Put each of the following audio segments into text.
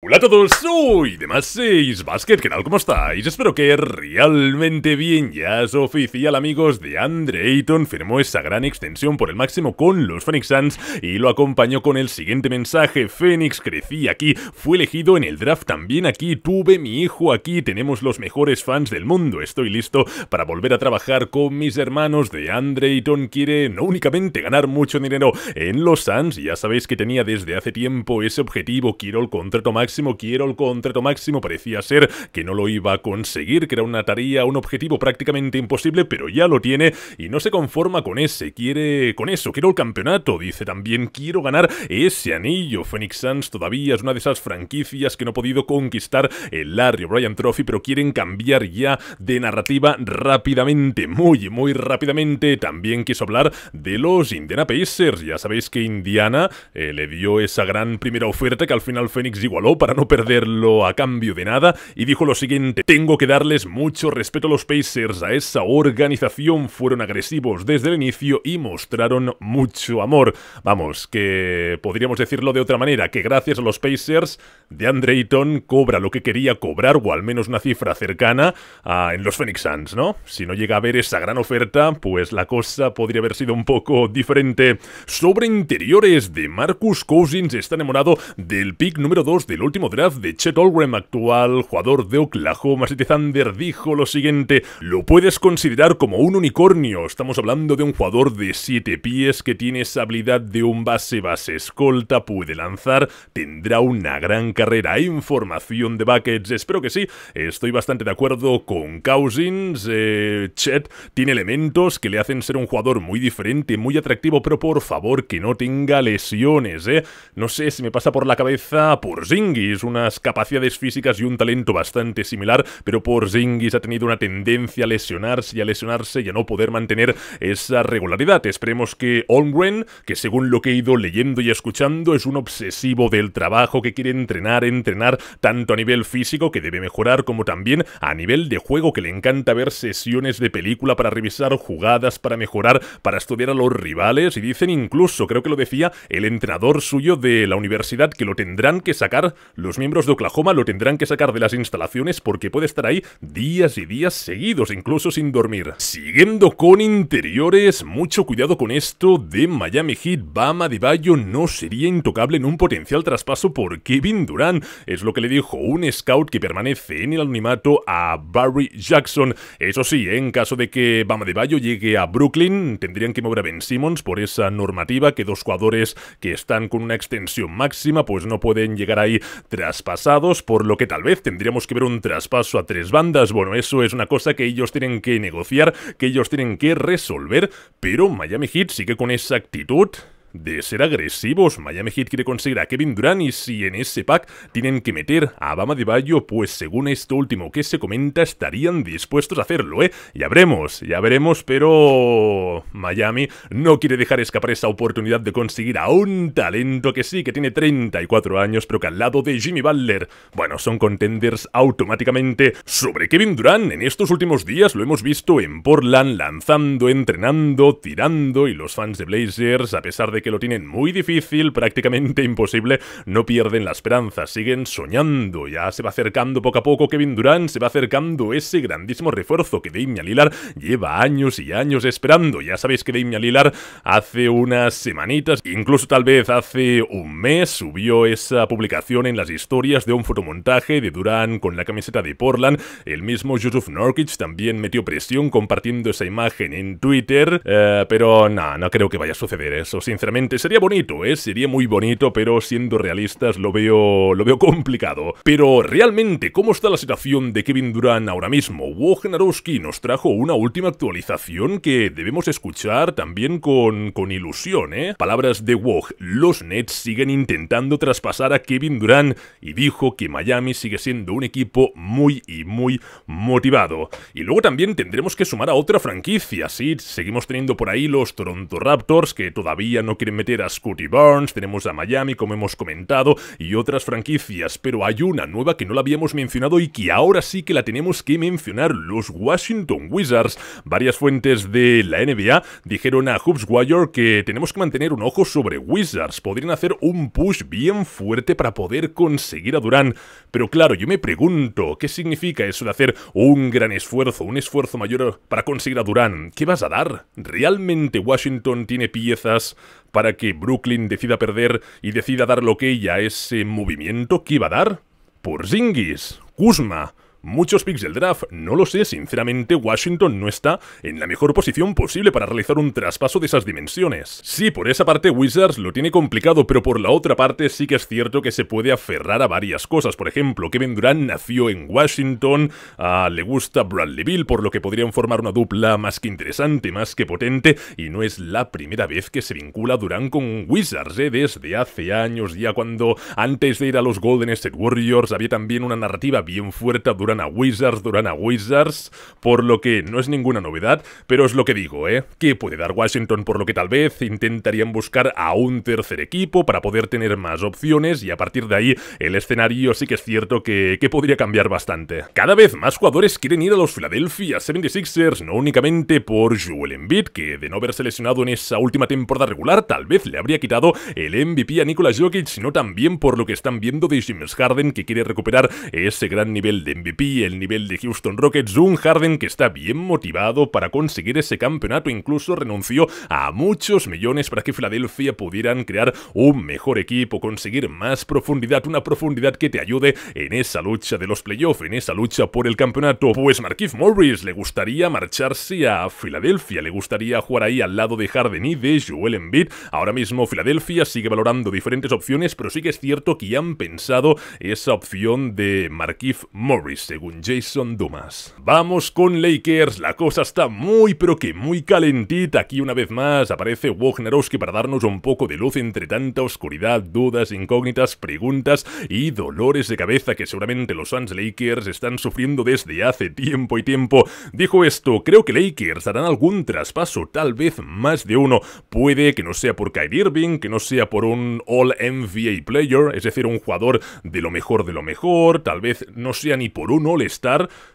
Hola a todos, soy de más 6 Basket, ¿qué tal? ¿Cómo estáis? Espero que realmente bien, ya es oficial amigos de Andre Ayton, firmó esa gran extensión por el máximo con los Phoenix Suns y lo acompañó con el siguiente mensaje, Phoenix crecí aquí, fue elegido en el draft también aquí, tuve mi hijo aquí, tenemos los mejores fans del mundo, estoy listo para volver a trabajar con mis hermanos de Andre Ayton, quiere no únicamente ganar mucho dinero en los Suns, ya sabéis que tenía desde hace tiempo ese objetivo, quiero el contrato Quiero el contrato máximo, parecía ser que no lo iba a conseguir, que era una tarea, un objetivo prácticamente imposible, pero ya lo tiene y no se conforma con ese, quiere con eso, quiero el campeonato, dice también, quiero ganar ese anillo. Phoenix Suns todavía es una de esas franquicias que no ha podido conquistar el Larry O'Brien Trophy, pero quieren cambiar ya de narrativa rápidamente, muy, muy rápidamente. También quiso hablar de los Indiana Pacers, ya sabéis que Indiana eh, le dio esa gran primera oferta que al final Phoenix igualó, para no perderlo a cambio de nada y dijo lo siguiente, tengo que darles mucho respeto a los Pacers, a esa organización fueron agresivos desde el inicio y mostraron mucho amor. Vamos, que podríamos decirlo de otra manera, que gracias a los Pacers, DeAndre Ayton cobra lo que quería cobrar o al menos una cifra cercana en los Phoenix Suns, ¿no? Si no llega a haber esa gran oferta, pues la cosa podría haber sido un poco diferente. Sobre interiores de Marcus Cousins está enamorado del pick número 2 del último draft de Chet Holmgren, actual jugador de Oklahoma City Thunder, dijo lo siguiente, lo puedes considerar como un unicornio, estamos hablando de un jugador de 7 pies que tiene esa habilidad de un base base escolta, puede lanzar, tendrá una gran carrera. información de Buckets? Espero que sí, estoy bastante de acuerdo con Cousins, eh, Chet tiene elementos que le hacen ser un jugador muy diferente, muy atractivo, pero por favor que no tenga lesiones, ¿eh? No sé si me pasa por la cabeza por Zing es unas capacidades físicas y un talento bastante similar, pero por Zingis ha tenido una tendencia a lesionarse y a lesionarse y a no poder mantener esa regularidad. Esperemos que Olmgren, que según lo que he ido leyendo y escuchando, es un obsesivo del trabajo que quiere entrenar, entrenar tanto a nivel físico que debe mejorar como también a nivel de juego que le encanta ver sesiones de película para revisar jugadas, para mejorar, para estudiar a los rivales y dicen incluso, creo que lo decía el entrenador suyo de la universidad, que lo tendrán que sacar los miembros de Oklahoma lo tendrán que sacar de las instalaciones porque puede estar ahí días y días seguidos, incluso sin dormir. Siguiendo con interiores, mucho cuidado con esto de Miami Heat. Bama de Bayo no sería intocable en un potencial traspaso por Kevin Durant. Es lo que le dijo un scout que permanece en el anonimato a Barry Jackson. Eso sí, en caso de que Bama de Bayo llegue a Brooklyn, tendrían que mover a Ben Simmons por esa normativa que dos jugadores que están con una extensión máxima pues no pueden llegar ahí traspasados, por lo que tal vez tendríamos que ver un traspaso a tres bandas. Bueno, eso es una cosa que ellos tienen que negociar, que ellos tienen que resolver, pero Miami Heat sigue con esa actitud de ser agresivos. Miami Heat quiere conseguir a Kevin Durant y si en ese pack tienen que meter a Bama de Bayo, pues según esto último que se comenta, estarían dispuestos a hacerlo, ¿eh? Ya veremos, ya veremos, pero Miami no quiere dejar escapar esa oportunidad de conseguir a un talento que sí, que tiene 34 años, pero que al lado de Jimmy Butler, bueno, son contenders automáticamente. Sobre Kevin Durant, en estos últimos días lo hemos visto en Portland lanzando, entrenando, tirando y los fans de Blazers, a pesar de que lo tienen muy difícil, prácticamente imposible, no pierden la esperanza, siguen soñando. Ya se va acercando poco a poco Kevin Durant, se va acercando ese grandísimo refuerzo que Damian Lillard lleva años y años esperando. Ya sabéis que Damian Lillard hace unas semanitas, incluso tal vez hace un mes, subió esa publicación en las historias de un fotomontaje de Durant con la camiseta de Portland. El mismo Yusuf Norkic también metió presión compartiendo esa imagen en Twitter, eh, pero no, no creo que vaya a suceder eso, sinceramente Sería bonito, ¿eh? Sería muy bonito, pero siendo realistas lo veo, lo veo complicado. Pero realmente, ¿cómo está la situación de Kevin Durant ahora mismo? Wojnarowski nos trajo una última actualización que debemos escuchar también con, con ilusión, ¿eh? Palabras de Woj, los Nets siguen intentando traspasar a Kevin Durant y dijo que Miami sigue siendo un equipo muy y muy motivado. Y luego también tendremos que sumar a otra franquicia, sí, seguimos teniendo por ahí los Toronto Raptors que todavía no quieren meter a Scotty Burns, tenemos a Miami, como hemos comentado, y otras franquicias, pero hay una nueva que no la habíamos mencionado y que ahora sí que la tenemos que mencionar, los Washington Wizards. Varias fuentes de la NBA dijeron a Hoops Wire que tenemos que mantener un ojo sobre Wizards, podrían hacer un push bien fuerte para poder conseguir a Durán, pero claro, yo me pregunto, ¿qué significa eso de hacer un gran esfuerzo, un esfuerzo mayor para conseguir a Durán? ¿Qué vas a dar? ¿Realmente Washington tiene piezas para que Brooklyn decida perder y decida dar lo que ella a ese movimiento que iba a dar? por Zingis, Kuzma, Muchos picks del draft, no lo sé, sinceramente Washington no está en la mejor posición posible para realizar un traspaso de esas dimensiones. Sí, por esa parte Wizards lo tiene complicado, pero por la otra parte sí que es cierto que se puede aferrar a varias cosas. Por ejemplo, Kevin Durant nació en Washington, ah, le gusta Bradley Bill, por lo que podrían formar una dupla más que interesante, más que potente, y no es la primera vez que se vincula Durant con Wizards, ¿eh? desde hace años ya cuando antes de ir a los Golden State Warriors había también una narrativa bien fuerte a Wizards, duran a Wizards, por lo que no es ninguna novedad, pero es lo que digo, ¿eh? Que puede dar Washington, por lo que tal vez intentarían buscar a un tercer equipo para poder tener más opciones y a partir de ahí el escenario sí que es cierto que, que podría cambiar bastante. Cada vez más jugadores quieren ir a los Philadelphia 76ers, no únicamente por Joel Embiid, que de no haberse lesionado en esa última temporada regular, tal vez le habría quitado el MVP a Nikola Jokic, sino también por lo que están viendo de James Harden, que quiere recuperar ese gran nivel de MVP el nivel de Houston Rockets, un Harden que está bien motivado para conseguir ese campeonato, incluso renunció a muchos millones para que Filadelfia pudieran crear un mejor equipo, conseguir más profundidad, una profundidad que te ayude en esa lucha de los playoffs, en esa lucha por el campeonato. Pues Marquise Morris le gustaría marcharse a Filadelfia, le gustaría jugar ahí al lado de Harden y de Joel Embiid. Ahora mismo Filadelfia sigue valorando diferentes opciones, pero sí que es cierto que han pensado esa opción de Marquise Morris según Jason Dumas. Vamos con Lakers, la cosa está muy pero que muy calentita. Aquí una vez más aparece Wagnerowski para darnos un poco de luz entre tanta oscuridad, dudas, incógnitas, preguntas y dolores de cabeza que seguramente los Suns Lakers están sufriendo desde hace tiempo y tiempo. Dijo esto, creo que Lakers harán algún traspaso, tal vez más de uno. Puede que no sea por Kyrie Irving, que no sea por un All NBA player, es decir, un jugador de lo mejor de lo mejor, tal vez no sea ni por un un le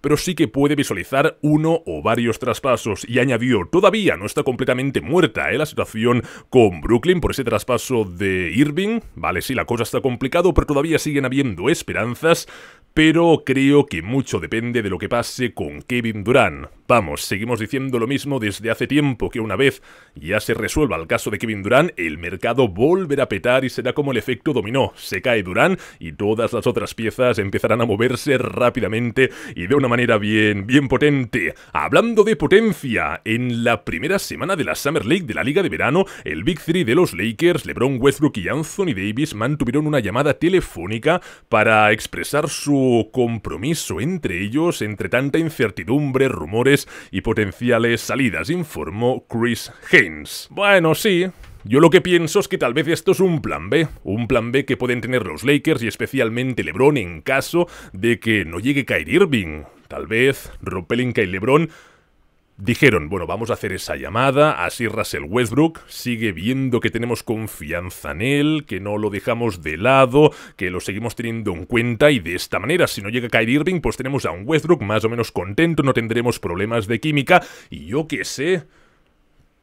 pero sí que puede visualizar uno o varios traspasos. Y añadió, todavía no está completamente muerta ¿eh? la situación con Brooklyn por ese traspaso de Irving. Vale, sí, la cosa está complicado, pero todavía siguen habiendo esperanzas. Pero creo que mucho depende de lo que pase con Kevin Durant. Vamos, seguimos diciendo lo mismo desde hace tiempo que una vez ya se resuelva el caso de Kevin Durant, el mercado volverá a petar y será como el efecto dominó. Se cae Durant y todas las otras piezas empezarán a moverse rápidamente y de una manera bien, bien potente. Hablando de potencia, en la primera semana de la Summer League de la Liga de Verano, el Big Three de los Lakers, LeBron Westbrook y Anthony Davis mantuvieron una llamada telefónica para expresar su compromiso entre ellos entre tanta incertidumbre, rumores y potenciales salidas, informó Chris Haynes. Bueno, sí, yo lo que pienso es que tal vez esto es un plan B, un plan B que pueden tener los Lakers y especialmente LeBron en caso de que no llegue Kyrie Irving. Tal vez Ropelinka y LeBron Dijeron, bueno, vamos a hacer esa llamada, así Russell Westbrook sigue viendo que tenemos confianza en él, que no lo dejamos de lado, que lo seguimos teniendo en cuenta y de esta manera, si no llega Kyrie Irving, pues tenemos a un Westbrook más o menos contento, no tendremos problemas de química y yo qué sé,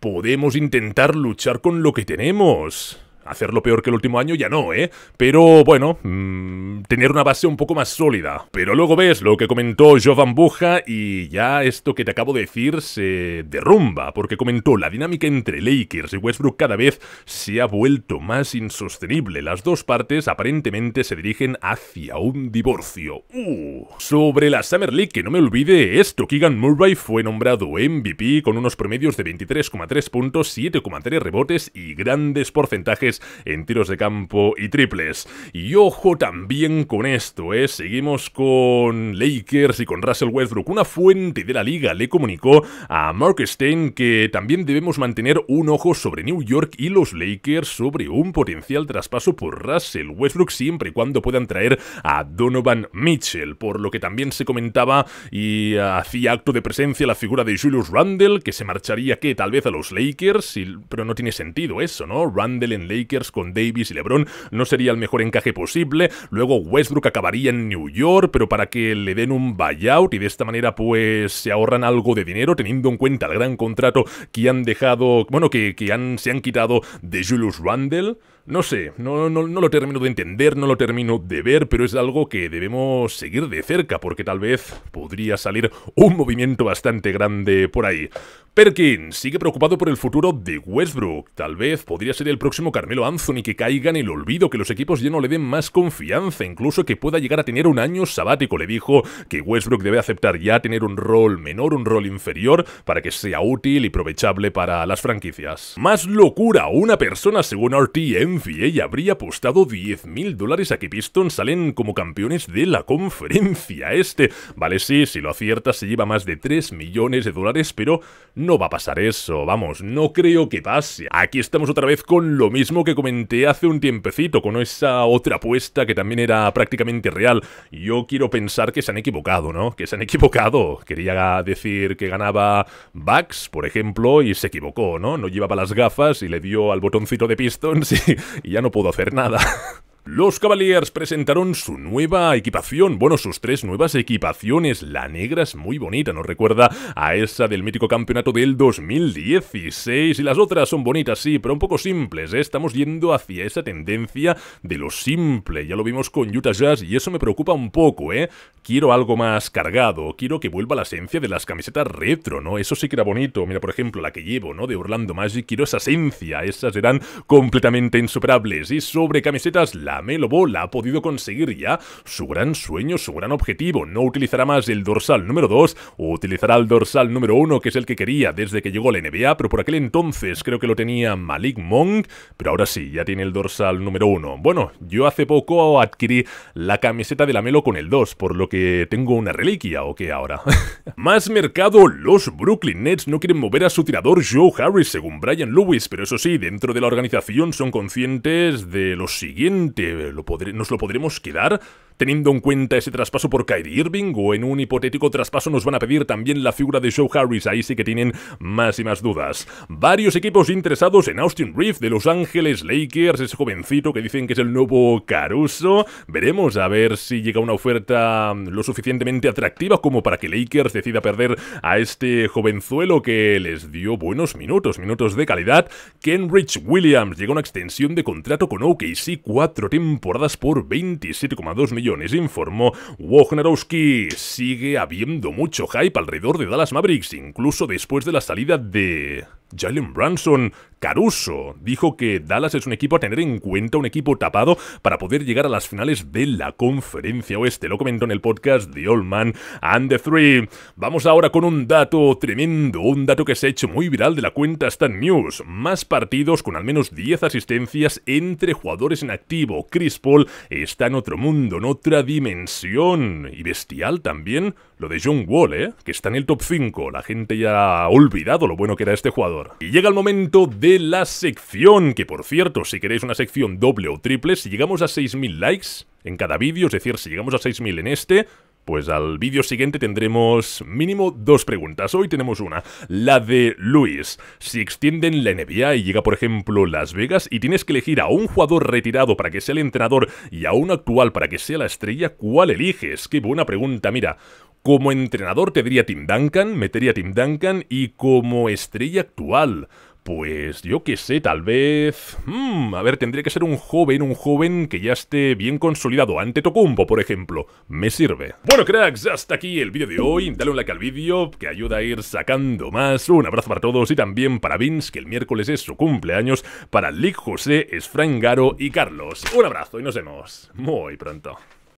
podemos intentar luchar con lo que tenemos. Hacerlo peor que el último año ya no, ¿eh? Pero bueno, mm, tener una base un poco más sólida. Pero luego ves lo que comentó Jovan Buja y ya esto que te acabo de decir se derrumba, porque comentó la dinámica entre Lakers y Westbrook cada vez se ha vuelto más insostenible. Las dos partes aparentemente se dirigen hacia un divorcio. Uh. Sobre la Summer League, que no me olvide esto, Keegan Murray fue nombrado MVP con unos promedios de 23,3 puntos, 7,3 rebotes y grandes porcentajes en tiros de campo y triples. Y ojo también con esto, ¿eh? Seguimos con Lakers y con Russell Westbrook. Una fuente de la liga le comunicó a Mark Stein que también debemos mantener un ojo sobre New York y los Lakers sobre un potencial traspaso por Russell Westbrook siempre y cuando puedan traer a Donovan Mitchell, por lo que también se comentaba y hacía acto de presencia la figura de Julius Randle, que se marcharía que tal vez a los Lakers, pero no tiene sentido eso, ¿no? Randle en Lakers con Davis y LeBron no sería el mejor encaje posible. Luego Westbrook acabaría en New York, pero para que le den un buyout y de esta manera pues se ahorran algo de dinero teniendo en cuenta el gran contrato que han dejado, bueno, que, que han, se han quitado de Julius Randle. No sé, no, no, no, lo termino de entender, no lo termino de ver, pero es algo que debemos seguir de cerca porque tal vez podría salir un movimiento bastante grande por ahí. Perkins sigue preocupado por el futuro de Westbrook. Tal vez podría ser el próximo Carmelo Anthony que caiga en el olvido, que los equipos ya no le den más confianza, incluso que pueda llegar a tener un año sabático. Le dijo que Westbrook debe aceptar ya tener un rol menor, un rol inferior, para que sea útil y provechable para las franquicias. Más locura, una persona según RTNVA habría apostado 10.000 dólares a que Pistons salen como campeones de la conferencia este. Vale, sí, si lo acierta se lleva más de 3 millones de dólares, pero no va a pasar eso, vamos, no creo que pase. Aquí estamos otra vez con lo mismo que comenté hace un tiempecito, con esa otra apuesta que también era prácticamente real. Yo quiero pensar que se han equivocado, ¿no? Que se han equivocado. Quería decir que ganaba Bucks, por ejemplo, y se equivocó, ¿no? No llevaba las gafas y le dio al botoncito de Pistons y ya no pudo hacer nada. Los Cavaliers presentaron su nueva equipación, bueno, sus tres nuevas equipaciones. La negra es muy bonita, nos recuerda a esa del mítico campeonato del 2016 y las otras son bonitas, sí, pero un poco simples. ¿eh? Estamos yendo hacia esa tendencia de lo simple. Ya lo vimos con Utah Jazz y eso me preocupa un poco, ¿eh? Quiero algo más cargado, quiero que vuelva la esencia de las camisetas retro, ¿no? Eso sí que era bonito. Mira, por ejemplo, la que llevo, ¿no? De Orlando Magic, quiero esa esencia. Esas serán completamente insuperables. Y sobre camisetas, la la Melo Bola ha podido conseguir ya su gran sueño, su gran objetivo. No utilizará más el dorsal número 2, utilizará el dorsal número 1, que es el que quería desde que llegó la NBA, pero por aquel entonces creo que lo tenía Malik Monk, pero ahora sí, ya tiene el dorsal número 1. Bueno, yo hace poco adquirí la camiseta de la Melo con el 2, por lo que tengo una reliquia, ¿o qué ahora? más mercado, los Brooklyn Nets no quieren mover a su tirador Joe Harris, según Brian Lewis, pero eso sí, dentro de la organización son conscientes de lo siguiente. Eh, nos lo podremos quedar teniendo en cuenta ese traspaso por Kyrie Irving o en un hipotético traspaso nos van a pedir también la figura de Joe Harris, ahí sí que tienen más y más dudas. Varios equipos interesados en Austin Reeves de Los Ángeles Lakers, ese jovencito que dicen que es el nuevo Caruso, veremos a ver si llega una oferta lo suficientemente atractiva como para que Lakers decida perder a este jovenzuelo que les dio buenos minutos, minutos de calidad. Kenrich Williams llega a una extensión de contrato con OKC, cuatro temporadas por 27,2 millones informó Wojnarowski. Sigue habiendo mucho hype alrededor de Dallas Mavericks, incluso después de la salida de... Jalen Branson, Caruso dijo que Dallas es un equipo a tener en cuenta, un equipo tapado para poder llegar a las finales de la conferencia oeste. Lo comentó en el podcast de Old Man and the Three. Vamos ahora con un dato tremendo, un dato que se ha hecho muy viral de la cuenta Stan News. Más partidos con al menos 10 asistencias entre jugadores en activo. Chris Paul está en otro mundo, en otra dimensión. Y bestial también lo de John Wall, eh, que está en el top 5. La gente ya ha olvidado lo bueno que era este jugador. Y llega el momento de la sección, que por cierto, si queréis una sección doble o triple, si llegamos a 6.000 likes en cada vídeo, es decir, si llegamos a 6.000 en este, pues al vídeo siguiente tendremos mínimo dos preguntas. Hoy tenemos una, la de Luis. Si extienden la NBA y llega, por ejemplo, Las Vegas y tienes que elegir a un jugador retirado para que sea el entrenador y a un actual para que sea la estrella, ¿cuál eliges? Qué buena pregunta, mira. Como entrenador te diría Tim Duncan, metería Tim Duncan y como estrella actual pues yo qué sé, tal vez... Hmm, a ver, tendría que ser un joven, un joven que ya esté bien consolidado. Ante Tocumbo, por ejemplo. Me sirve. Bueno, cracks, hasta aquí el vídeo de hoy. Dale un like al vídeo, que ayuda a ir sacando más. Un abrazo para todos y también para Vince, que el miércoles es su cumpleaños. Para Lick José, Esfrangaro y Carlos. Un abrazo y nos vemos muy pronto.